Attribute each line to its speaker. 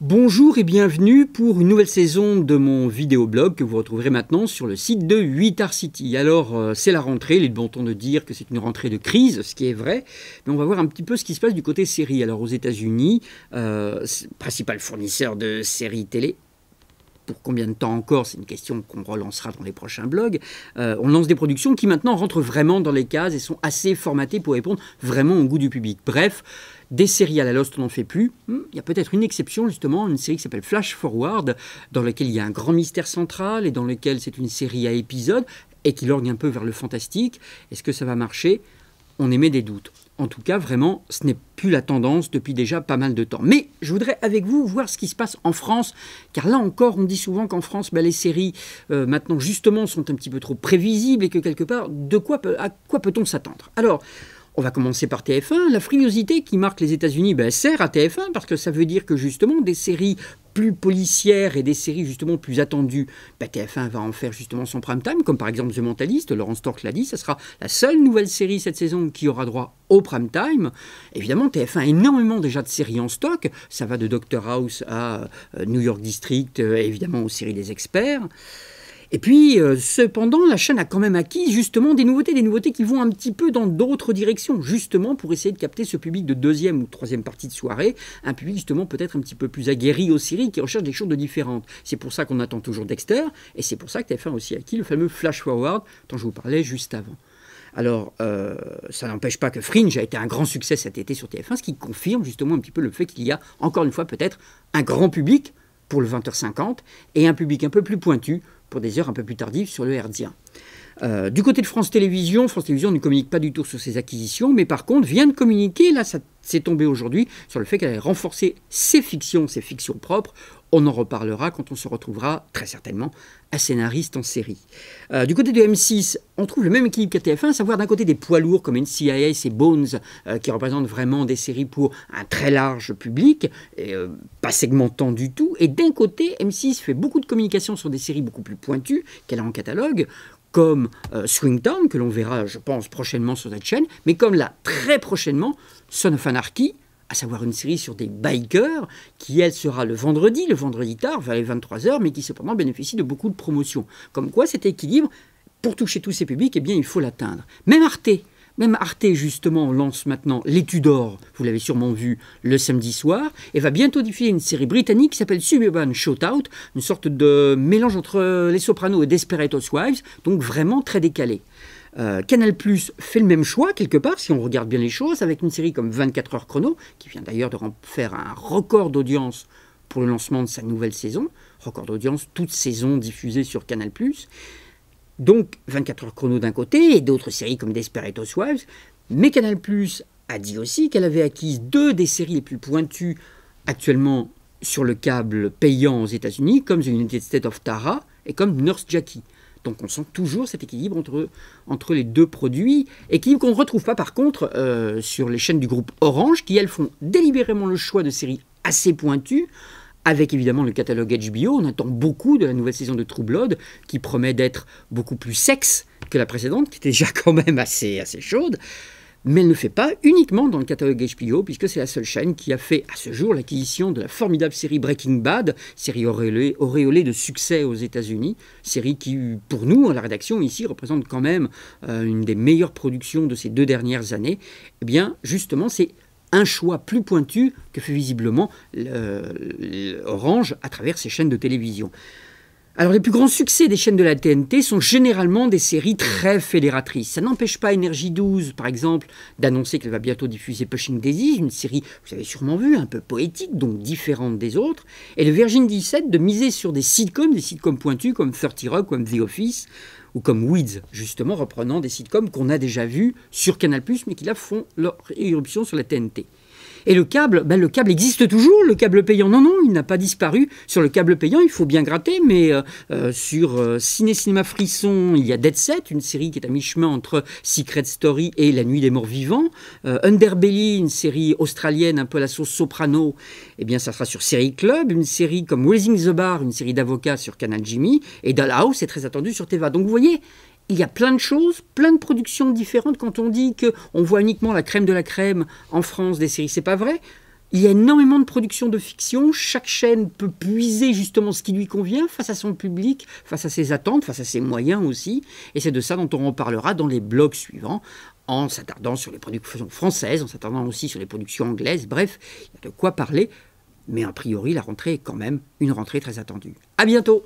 Speaker 1: Bonjour et bienvenue pour une nouvelle saison de mon vidéoblog que vous retrouverez maintenant sur le site de 8 Art City. Alors, euh, c'est la rentrée, il est bon ton de dire que c'est une rentrée de crise, ce qui est vrai, mais on va voir un petit peu ce qui se passe du côté série. Alors, aux États-Unis, euh, principal fournisseur de séries télé, pour combien de temps encore, c'est une question qu'on relancera dans les prochains blogs, euh, on lance des productions qui maintenant rentrent vraiment dans les cases et sont assez formatées pour répondre vraiment au goût du public. Bref, des séries à la Lost, on n'en fait plus. Hmm, il y a peut-être une exception, justement, une série qui s'appelle Flash Forward, dans laquelle il y a un grand mystère central et dans lequel c'est une série à épisodes et qui lorgne un peu vers le fantastique. Est-ce que ça va marcher On émet des doutes. En tout cas, vraiment, ce n'est plus la tendance depuis déjà pas mal de temps. Mais je voudrais avec vous voir ce qui se passe en France, car là encore, on dit souvent qu'en France, bah, les séries, euh, maintenant justement, sont un petit peu trop prévisibles et que quelque part, de quoi, à quoi peut-on s'attendre Alors, on va commencer par TF1. La frilosité qui marque les États-Unis ben, sert à TF1 parce que ça veut dire que justement des séries plus policières et des séries justement plus attendues, ben, TF1 va en faire justement son prime time, comme par exemple The Mentalist, Laurence Torque l'a dit, ça sera la seule nouvelle série cette saison qui aura droit au prime time. Évidemment, TF1 a énormément déjà de séries en stock, ça va de Doctor House à euh, New York District, euh, évidemment aux séries des experts. Et puis, euh, cependant, la chaîne a quand même acquis justement des nouveautés, des nouveautés qui vont un petit peu dans d'autres directions, justement pour essayer de capter ce public de deuxième ou troisième partie de soirée, un public justement peut-être un petit peu plus aguerri aux séries, qui recherche des choses différentes. C'est pour ça qu'on attend toujours Dexter, et c'est pour ça que TF1 aussi acquis le fameux Flash Forward dont je vous parlais juste avant. Alors, euh, ça n'empêche pas que Fringe a été un grand succès cet été sur TF1, ce qui confirme justement un petit peu le fait qu'il y a, encore une fois peut-être, un grand public pour le 20h50 et un public un peu plus pointu pour des heures un peu plus tardives sur le herdien. Euh, du côté de France Télévisions, France Télévisions ne communique pas du tout sur ses acquisitions, mais par contre vient de communiquer, là ça s'est tombé aujourd'hui, sur le fait qu'elle a renforcé ses fictions, ses fictions propres. On en reparlera quand on se retrouvera très certainement à scénariste en série. Euh, du côté de M6, on trouve le même équilibre qu'à TF1, à savoir d'un côté des poids lourds comme NCIS et Bones, euh, qui représentent vraiment des séries pour un très large public, pas segmentant du tout, et d'un côté, M6 fait beaucoup de communication sur des séries beaucoup plus pointues qu'elle a en catalogue, comme euh, Swingtown, que l'on verra, je pense, prochainement sur cette chaîne, mais comme là, très prochainement, Son of Anarchy, à savoir une série sur des bikers, qui elle sera le vendredi, le vendredi tard, vers les 23h, mais qui cependant bénéficie de beaucoup de promotions. Comme quoi cet équilibre, pour toucher tous ces publics, eh bien il faut l'atteindre. Même Arte, même Arte, justement, lance maintenant l'étude d'or, vous l'avez sûrement vu le samedi soir, et va bientôt diffuser une série britannique qui s'appelle Suburban Shoutout, une sorte de mélange entre Les Sopranos et Desperate Housewives, donc vraiment très décalé. Euh, Canal Plus fait le même choix, quelque part, si on regarde bien les choses, avec une série comme 24 heures chrono, qui vient d'ailleurs de faire un record d'audience pour le lancement de sa nouvelle saison, record d'audience toute saison diffusée sur Canal Plus. Donc 24 heures chrono d'un côté et d'autres séries comme Desperate Housewives, mais Canal Plus a dit aussi qu'elle avait acquis deux des séries les plus pointues actuellement sur le câble payant aux États-Unis, comme The United States of Tara et comme Nurse Jackie. Donc on sent toujours cet équilibre entre, les deux produits, équilibre qu'on ne retrouve pas par contre euh, sur les chaînes du groupe Orange, qui elles font délibérément le choix de séries assez pointues, avec évidemment le catalogue HBO. On attend beaucoup de la nouvelle saison de True Blood, qui promet d'être beaucoup plus sexe que la précédente, qui était déjà quand même assez, assez chaude. Mais elle ne fait pas uniquement dans le catalogue HBO, puisque c'est la seule chaîne qui a fait à ce jour l'acquisition de la formidable série Breaking Bad, série auréolée, de succès aux États-Unis, série qui, pour nous, à la rédaction ici, représente quand même euh, une des meilleures productions de ces deux dernières années. Eh bien, justement, c'est un choix plus pointu que fait visiblement Orange à travers ses chaînes de télévision. Alors les plus grands succès des chaînes de la TNT sont généralement des séries très fédératrices. Ça n'empêche pas Energy 12, par exemple, d'annoncer qu'elle va bientôt diffuser Pushing Daisies, une série, vous avez sûrement vu, un peu poétique, donc différente des autres, et le Virgin 17 de miser sur des sitcoms, des sitcoms pointus comme 30 Rock, comme The Office, ou comme Weeds, justement, reprenant des sitcoms qu'on a déjà vus sur Canal+, mais qui là font leur éruption sur la TNT. Et le câble, ben, le câble existe toujours, le câble payant. Non, non, il n'a pas disparu. Sur le câble payant, il faut bien gratter, mais euh, euh, sur euh, Ciné Cinéma Frisson, il y a Dead Set, une série qui est à mi-chemin entre Secret Story et La Nuit des Morts Vivants. Underbelly, une série australienne un peu à la sauce soprano, eh bien ça sera sur Série Club. Une série comme Raising the Bar, une série d'avocats sur Canal Jimmy. Et Dollhouse est très attendu sur Teva. Donc vous voyez, il y a plein de choses, plein de productions différentes. Quand on dit qu'on voit uniquement la crème de la crème en France des séries, c'est pas vrai. Il y a énormément de productions de fiction. Chaque chaîne peut puiser justement ce qui lui convient face à son public, face à ses attentes, face à ses moyens aussi. Et c'est de ça dont on en reparlera dans les blogs suivants, en s'attardant sur les productions françaises, en s'attardant aussi sur les productions anglaises. Bref, il y a de quoi parler. Mais a priori, la rentrée est quand même une rentrée très attendue. À bientôt!